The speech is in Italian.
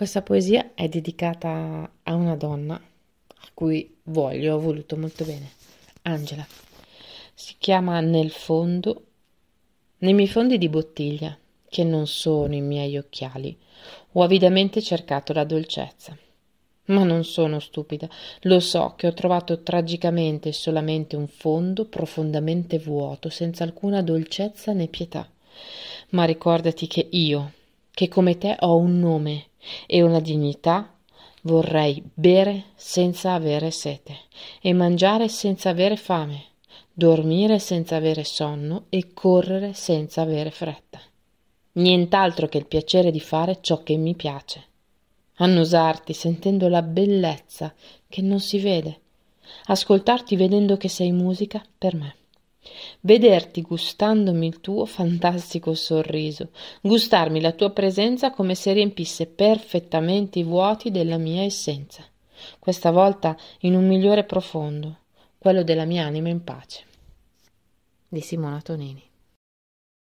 Questa poesia è dedicata a una donna a cui voglio, ho voluto molto bene, Angela. Si chiama Nel fondo, nei miei fondi di bottiglia, che non sono i miei occhiali, ho avidamente cercato la dolcezza. Ma non sono stupida, lo so che ho trovato tragicamente solamente un fondo profondamente vuoto, senza alcuna dolcezza né pietà. Ma ricordati che io, che come te ho un nome e una dignità, vorrei bere senza avere sete e mangiare senza avere fame, dormire senza avere sonno e correre senza avere fretta. Nient'altro che il piacere di fare ciò che mi piace. Annusarti sentendo la bellezza che non si vede, ascoltarti vedendo che sei musica per me vederti gustandomi il tuo fantastico sorriso, gustarmi la tua presenza come se riempisse perfettamente i vuoti della mia essenza, questa volta in un migliore profondo, quello della mia anima in pace. Di Simona Tonini.